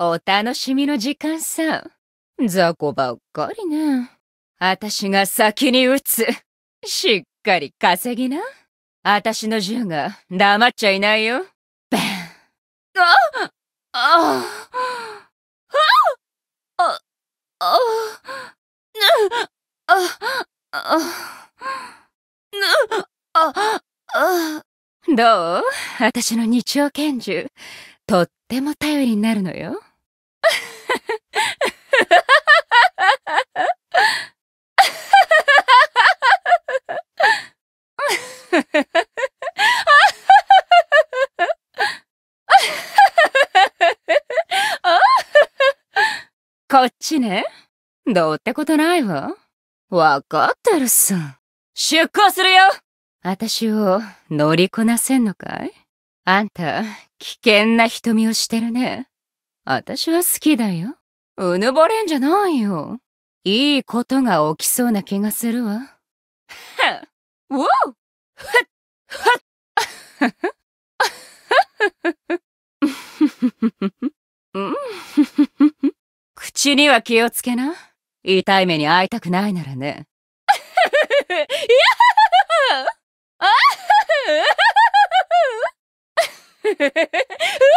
お楽しみの時間さ。雑魚ばっかりね。あたしが先に撃つ。しっかり稼ぎな。あたしの銃が黙っちゃいないよ。バン。ああああああああああどうしの日丁拳銃。とっても頼りになるのよ。こっちね。どうってことないわ。わかってるさ。出航するよ私を乗りこなせんのかいあんた、危険な瞳をしてるね。私は好きだよ。うぬぼれんじゃないよ。いいことが起きそうな気がするわ。うん、口には気をつけな。痛い目に会いたくないならね。いやあう